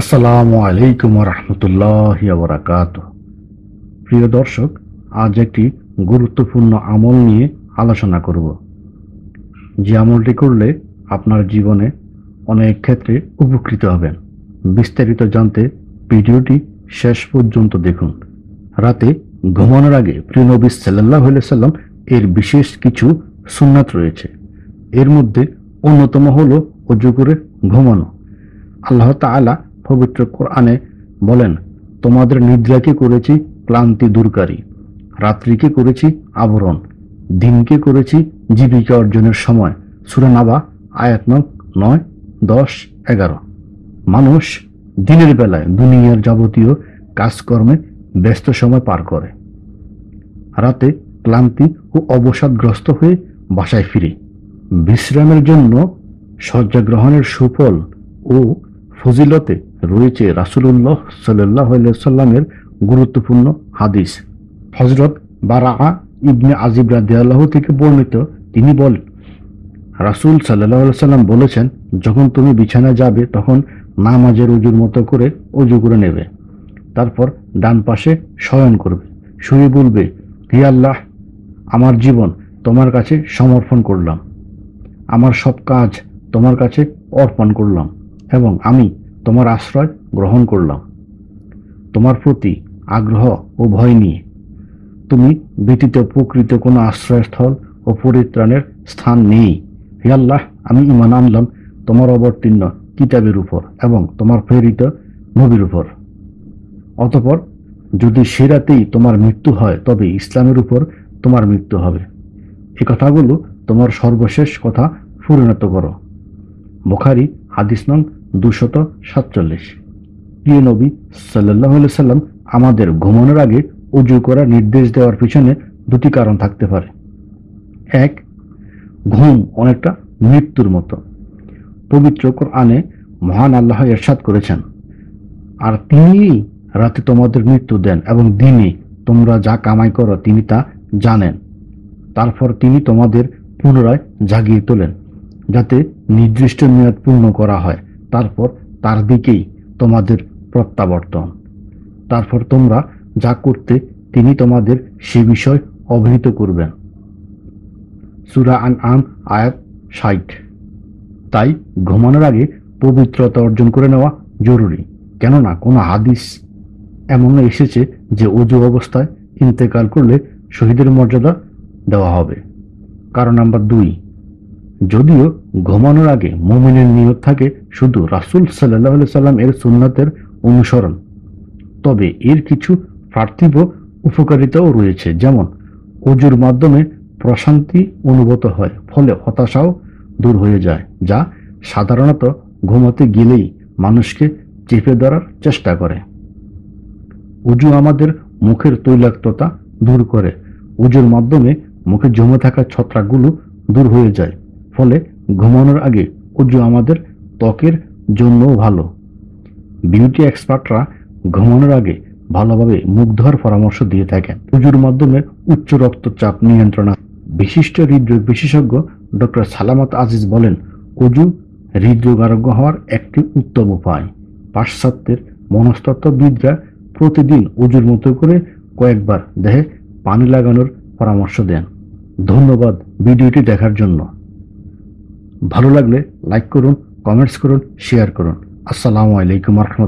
আসসালামু আলাইকুম রহমতুল্লাহ বরাকাত প্রিয় দর্শক আজ একটি গুরুত্বপূর্ণ আমল নিয়ে আলোচনা করব যে আমলটি করলে আপনার জীবনে অনেক ক্ষেত্রে উপকৃত হবেন বিস্তারিত জানতে ভিডিওটি শেষ পর্যন্ত দেখুন রাতে ঘুমানোর আগে প্রিয় নবী সাল্লাহ সাল্লাম এর বিশেষ কিছু সুন্নাত রয়েছে এর মধ্যে অন্যতম হল অজু করে ঘুমানো আল্লাহ তালা পবিত্র কোরআনে বলেন তোমাদের নিদ্রাকে করেছি ক্লান্তি দূরকারী রাত্রিকে করেছি আবরণ দিনকে করেছি জীবিকা অর্জনের সময় সুরানাবা আয়াতনক নয় দশ এগারো মানুষ দিনের বেলায় দুনিয়ার যাবতীয় কাজকর্মে ব্যস্ত সময় পার করে রাতে ক্লান্তি ও অবসাদগ্রস্ত হয়ে বাসায় ফিরে বিশ্রামের জন্য শয্যা গ্রহণের সুফল ও ফজিলতে রয়েছে রাসুলুল্লাহ সাল্লাহ সাল্লামের গুরুত্বপূর্ণ হাদিস হজরত বারা ইবনে আজিব রাদিয়াল্লাহ থেকে বর্ণিত তিনি বলেন রাসুল সাল্লাহ সাল্লাম বলেছেন যখন তুমি বিছানা যাবে তখন নামাজের অজুর মতো করে অজু করে নেবে তারপর ডান পাশে শয়ন করবে শুয়ে বলবে হি আল্লাহ আমার জীবন তোমার কাছে সমর্পণ করলাম আমার সব কাজ তোমার কাছে অর্পণ করলাম এবং আমি তোমার আশ্রয় গ্রহণ করলাম তোমার প্রতি আগ্রহ ও ভয় নিয়ে তুমি ব্যতীত প্রকৃত কোনো আশ্রয়স্থল ও পরিত্রাণের স্থান নেই হে আল্লাহ আমি ইমান আনলাম তোমার অবতীর্ণ কিতাবের উপর এবং তোমার প্রেরিত নবীর উপর অতপর যদি সেরাতেই তোমার মৃত্যু হয় তবে ইসলামের উপর তোমার মৃত্যু হবে এ কথাগুলো তোমার সর্বশেষ কথা পরিণত করো বুখারি হাদিস নং দুশত সাতচল্লিশ প্রিয় নবী সাল্লাহ সাল্লাম আমাদের ঘুমানোর আগে উজু করার নির্দেশ দেওয়ার পিছনে দুটি কারণ থাকতে পারে এক ঘুম অনেকটা মৃত্যুর মতো পবিত্র কোরআনে মহান আল্লাহ এরশাদ করেছেন আর তিনি রাতে তোমাদের মৃত্যু দেন এবং দিনে তোমরা যা কামাই করো তিনি তা জানেন তারপর তিনি তোমাদের পুনরায় জাগিয়ে তোলেন যাতে নির্দিষ্ট মেয়াদ পূর্ণ করা হয় তারপর তার দিকেই তোমাদের প্রত্যাবর্তন তারপর তোমরা যা করতে তিনি তোমাদের সে বিষয় অবহিত করবেন সুরা আন আম আয়াত ষাট তাই ঘুমানোর আগে পবিত্রতা অর্জন করে নেওয়া জরুরি কেননা কোনো হাদিস এমন এসেছে যে অজু অবস্থায় ইন্তেকাল করলে শহীদের মর্যাদা দেওয়া হবে কারণ নাম্বার দুই যদিও ঘুমানোর আগে মোমিনের নিয়ত থাকে শুধু রাসুল সাল্লাহ সাল্লাম এর সুন্নাতের অনুসরণ তবে এর কিছু পার্থিব উপকারিতাও রয়েছে যেমন অজুর মাধ্যমে প্রশান্তি অনুভূত হয় ফলে হতাশাও দূর হয়ে যায় যা সাধারণত ঘুমাতে গেলেই মানুষকে চেপে ধরার চেষ্টা করে উজু আমাদের মুখের তৈলাক্ততা দূর করে উজুর মাধ্যমে মুখে জমে থাকা ছত্রাকগুলো দূর হয়ে যায় ফলে ঘুমানোর আগে উজু আমাদের ত্বকের জন্যও ভালো বিউটি এক্সপার্টরা ঘুমানোর আগে ভালোভাবে মুখ ধোয়ার পরামর্শ দিয়ে থাকেন উজুর মাধ্যমে উচ্চ রক্তচাপ নিয়ন্ত্রণ বিশিষ্ট হৃদরোগ বিশেষজ্ঞ ডক্টর সালামত আজিজ বলেন উজু হৃদরোগ আরোগ্য হওয়ার একটি উত্তম উপায় পাশ্চাত্যের মনস্তত্ত্ববিদরা প্রতিদিন উজুর মতো করে কয়েকবার দেহে পানি লাগানোর পরামর্শ দেন ধন্যবাদ ভিডিওটি দেখার জন্য ভালো লাগলে লাইক করুন কমেন্টস করুন শেয়ার করুন আসসালামু আলাইকুম রহমতুল